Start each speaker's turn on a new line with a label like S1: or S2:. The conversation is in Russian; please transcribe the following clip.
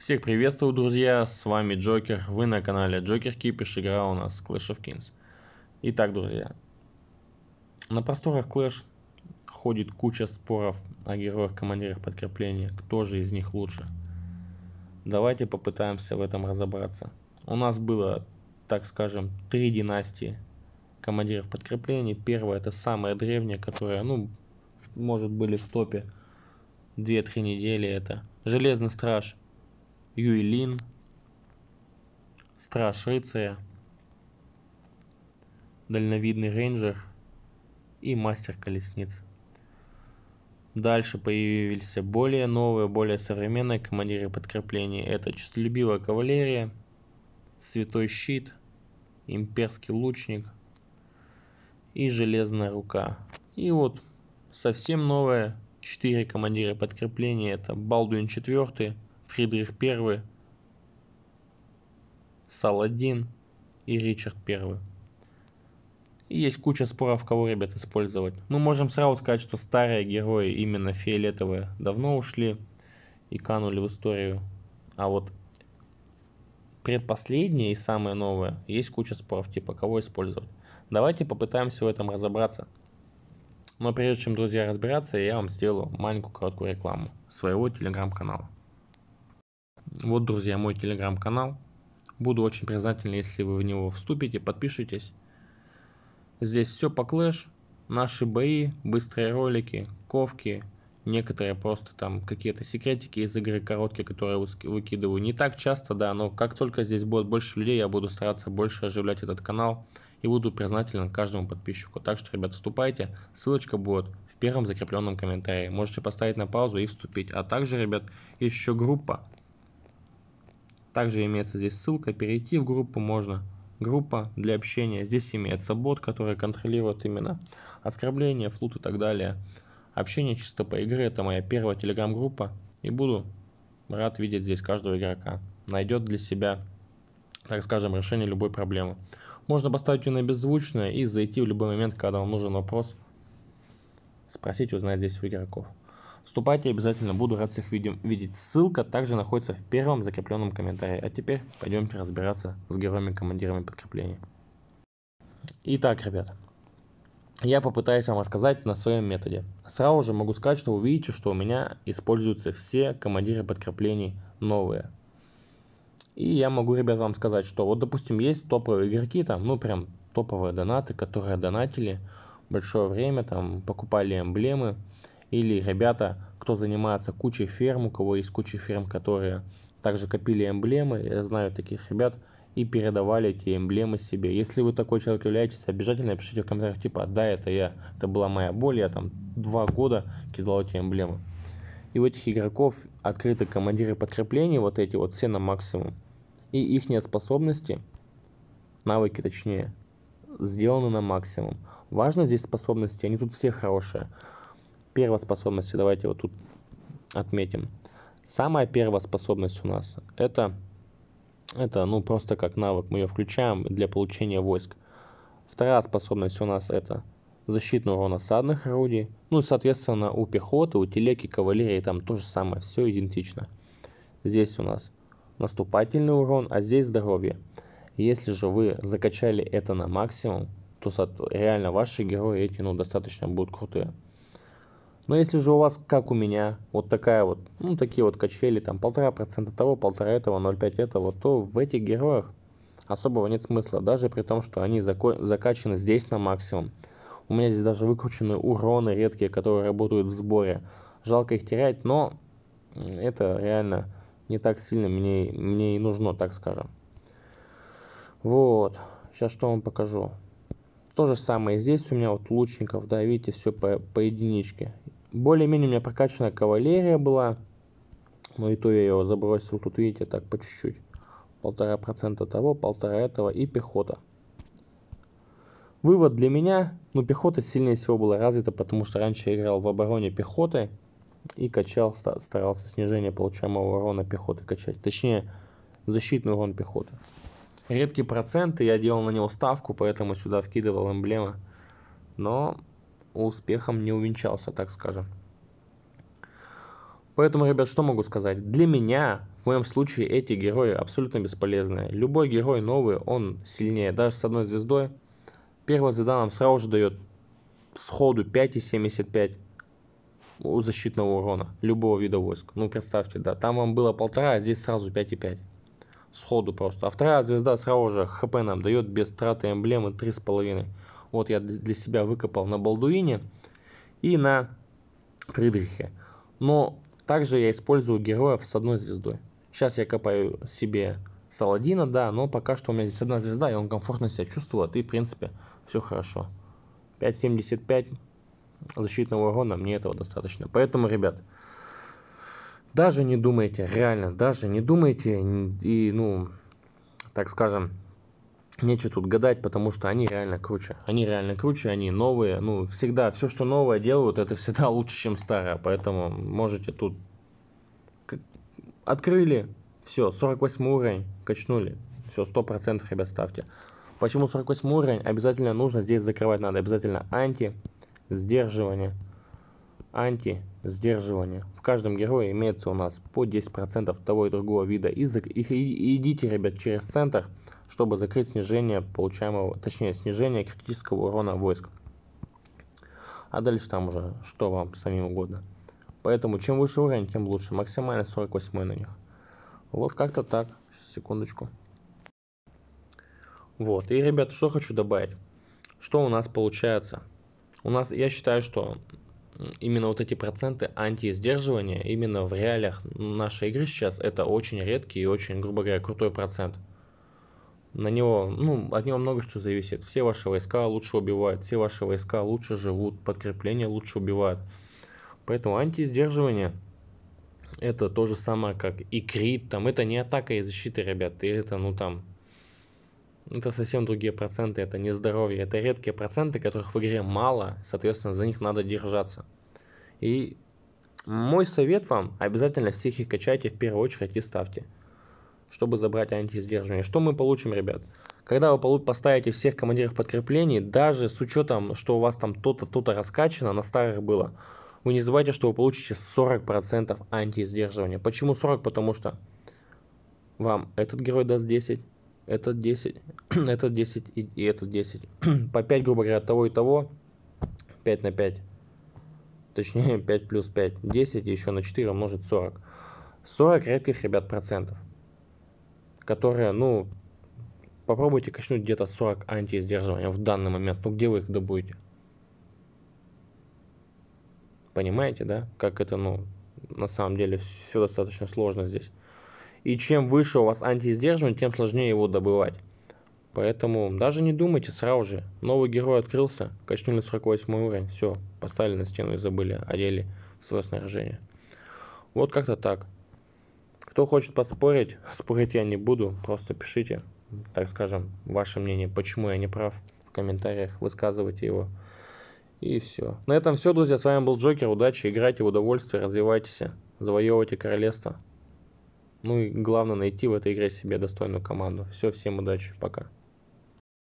S1: Всех приветствую, друзья, с вами Джокер, вы на канале Джокер Кипиш, игра у нас Clash of Kings. Итак, друзья, на просторах Clash ходит куча споров о героях-командирах подкрепления, кто же из них лучше. Давайте попытаемся в этом разобраться. У нас было, так скажем, три династии командиров подкреплений. Первая это самая древняя, которая, ну, может, были в топе 2-3 недели, это Железный Страж, Юйлин, Страж Рыцаря, Дальновидный Рейнджер и Мастер Колесниц. Дальше появились более новые, более современные командиры подкрепления. Это Честолюбивая Кавалерия, Святой Щит, Имперский Лучник и Железная Рука. И вот совсем новые четыре командира подкрепления. Это Балдуин 4, Фридрих I, Саладин и Ричард I. И есть куча споров, кого, ребят, использовать. Мы ну, можем сразу сказать, что старые герои, именно фиолетовые, давно ушли и канули в историю. А вот предпоследние и самые новые, есть куча споров, типа, кого использовать. Давайте попытаемся в этом разобраться. Но прежде чем, друзья, разбираться, я вам сделаю маленькую короткую рекламу своего телеграм-канала. Вот, друзья, мой телеграм-канал. Буду очень признателен, если вы в него вступите, подпишитесь. Здесь все по клэш, наши бои, быстрые ролики, ковки, некоторые просто там какие-то секретики из игры короткие, которые выкидываю. Не так часто, да, но как только здесь будет больше людей, я буду стараться больше оживлять этот канал и буду признателен каждому подписчику. Так что, ребят, вступайте, ссылочка будет в первом закрепленном комментарии. Можете поставить на паузу и вступить. А также, ребят, еще группа также имеется здесь ссылка, перейти в группу можно. Группа для общения. Здесь имеется бот, который контролирует именно оскорбления, флут и так далее. Общение чисто по игре, это моя первая телеграм-группа. И буду рад видеть здесь каждого игрока. Найдет для себя, так скажем, решение любой проблемы. Можно поставить ее на беззвучное и зайти в любой момент, когда вам нужен вопрос. Спросить, узнать здесь у игроков. Вступайте, обязательно буду рад всех видим, видеть. Ссылка также находится в первом закрепленном комментарии. А теперь пойдемте разбираться с героями командирами подкрепления. Итак, ребят, я попытаюсь вам рассказать на своем методе. Сразу же могу сказать, что увидите, что у меня используются все командиры подкреплений новые. И я могу, ребят, вам сказать, что вот, допустим, есть топовые игроки, там, ну, прям топовые донаты, которые донатили большое время, там, покупали эмблемы, или ребята, кто занимается кучей ферм, у кого есть куча ферм, которые также копили эмблемы, я знаю таких ребят, и передавали эти эмблемы себе. Если вы такой человек являетесь, обязательно пишите в комментариях, типа, да, это я, это была моя боль, я там два года кидал эти эмблемы. И у этих игроков открыты командиры подкреплений, вот эти вот все на максимум. И их способности, навыки точнее, сделаны на максимум. Важно здесь способности, они тут все хорошие первая способность, давайте вот тут отметим. Самая первая способность у нас это, это ну просто как навык, мы ее включаем для получения войск. Вторая способность у нас это защитный урон осадных орудий. Ну и соответственно у пехоты, у телеки, кавалерии там то же самое, все идентично. Здесь у нас наступательный урон, а здесь здоровье. Если же вы закачали это на максимум, то реально ваши герои эти ну, достаточно будут крутые. Но если же у вас, как у меня, вот такая вот, ну такие вот качели, там полтора процента того, полтора этого, 0,5 этого, то в этих героях особого нет смысла, даже при том, что они закачаны здесь на максимум. У меня здесь даже выкручены уроны редкие, которые работают в сборе. Жалко их терять, но это реально не так сильно мне, мне и нужно, так скажем. Вот, сейчас что вам покажу. То же самое здесь у меня вот лучников, да, видите, все по, по единичке. Более-менее у меня прокачана кавалерия была. Но и то я ее забросил. Тут, видите, так по чуть-чуть. Полтора процента того, полтора этого и пехота. Вывод для меня, ну пехота сильнее всего была развита, потому что раньше я играл в обороне пехоты и качал, старался снижение получаемого урона пехоты качать. Точнее, защитный урон пехоты. Редкий процент, и я делал на него ставку, поэтому сюда вкидывал эмблемы. Но успехом не увенчался, так скажем. Поэтому, ребят, что могу сказать? Для меня, в моем случае, эти герои абсолютно бесполезны. Любой герой новый, он сильнее. Даже с одной звездой. Первая звезда нам сразу же дает сходу 5,75 у защитного урона любого вида войск. Ну, представьте, да, там вам было полтора, а здесь сразу 5,5. Сходу просто. А вторая звезда сразу же хп нам дает без траты эмблемы 3,5. Вот я для себя выкопал на Балдуине и на Фридрихе. Но также я использую героев с одной звездой. Сейчас я копаю себе Саладина, да, но пока что у меня здесь одна звезда, и он комфортно себя чувствует, и в принципе все хорошо. 5.75 защитного урона, мне этого достаточно. Поэтому, ребят, даже не думайте, реально, даже не думайте, и, ну, так скажем, Нечего тут гадать, потому что они реально круче. Они реально круче, они новые. Ну, всегда, все, что новое делают, это всегда лучше, чем старое. Поэтому можете тут... Открыли, все, 48 уровень, качнули. Все, 100% ребят ставьте. Почему 48 уровень? Обязательно нужно здесь закрывать надо. Обязательно анти, сдерживание, анти, сдерживание. В каждом герое имеется у нас по 10% того и другого вида. И, и, и идите, ребят, через центр чтобы закрыть снижение получаемого, точнее, снижение критического урона войск. А дальше там уже что вам самим угодно. Поэтому чем выше уровень, тем лучше. Максимально 48 на них. Вот как-то так. Секундочку. Вот. И, ребят, что хочу добавить. Что у нас получается? У нас, я считаю, что именно вот эти проценты антииздерживания именно в реалиях нашей игры сейчас это очень редкий и очень, грубо говоря, крутой процент на него, ну, от него много что зависит. Все ваши войска лучше убивают, все ваши войска лучше живут, подкрепления лучше убивают. Поэтому антииздерживание это то же самое, как и крит, там, это не атака а и защита, ребят, и это, ну, там, это совсем другие проценты, это не здоровье, это редкие проценты, которых в игре мало, соответственно, за них надо держаться. И мой совет вам, обязательно всех их качайте в первую очередь и ставьте чтобы забрать антисдерживание. Что мы получим, ребят? Когда вы поставите всех командиров подкреплений, даже с учетом, что у вас там то-то, то-то раскачано, на старых было, вы не забывайте, что вы получите 40% антисдерживания. Почему 40? Потому что вам этот герой даст 10, этот 10, этот 10 и, и этот 10. По 5, грубо говоря, того и того. 5 на 5. Точнее, 5 плюс 5. 10 и еще на 4 умножить 40. 40 редких, ребят, процентов которая, ну, попробуйте качнуть где-то 40 антииздерживания в данный момент. Ну, где вы их добудете? Понимаете, да? Как это, ну, на самом деле все достаточно сложно здесь. И чем выше у вас антииздерживание, тем сложнее его добывать. Поэтому даже не думайте сразу же. Новый герой открылся, качнули 48 уровень, все, поставили на стену и забыли, одели в свое снаряжение. Вот как-то так. Кто хочет поспорить, спорить я не буду, просто пишите, так скажем, ваше мнение, почему я не прав в комментариях, высказывайте его. И все. На этом все, друзья. С вами был Джокер. Удачи, играйте в удовольствие, развивайтесь, завоевывайте королевство. Ну и главное найти в этой игре себе достойную команду. Все, всем удачи, пока.